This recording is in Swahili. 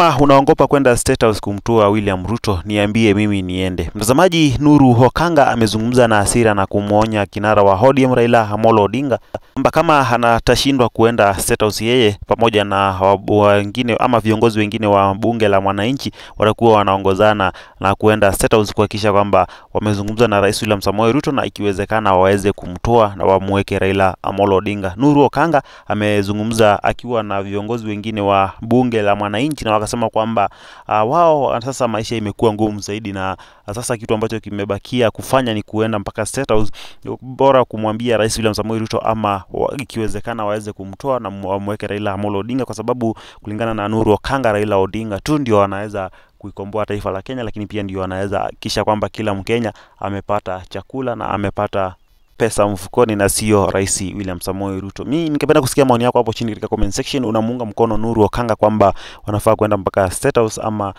Ma unaongopa kwenda State House kumtua William Ruto, niambie mimi niende. Mtazamaji, Nuru Hokanga amezungumza na hasira na kumwonya kinara wa ODM Raila Amolo Odinga kwamba kama anatashindwa kuenda State House, yeye pamoja na wengine ama viongozi wengine wa bunge la mwananchi watakuwa wanaongozana na kuenda State House kuhakikisha kwamba wamezungumza na Rais William Samoei Ruto na ikiwezekana waweze kumtoa na wamweke Raila Amolo Odinga. Nuru Hokanga amezungumza akiwa na viongozi wengine wa bunge la mwananchi na wakasema kwamba uh, wao ah, sasa maisha imekuwa ngumu zaidi, na ah, sasa kitu ambacho kimebakia kufanya ni kuenda mpaka State House, bora kumwambia Rais William Samoei Ruto ama ikiwezekana waweze kumtoa na wamweke Raila Amolo Odinga, kwa sababu kulingana na Nuru Okanga, Raila Odinga tu ndio wanaweza kuikomboa taifa la Kenya, lakini pia ndio anaweza kisha kwamba kila Mkenya amepata chakula na amepata pesa mfukoni na sio Rais William Samoei Ruto. Mi ningependa kusikia maoni yako hapo chini katika comment section. Unamuunga mkono Nuru Okanga kwamba wanafaa kwenda mpaka State House ama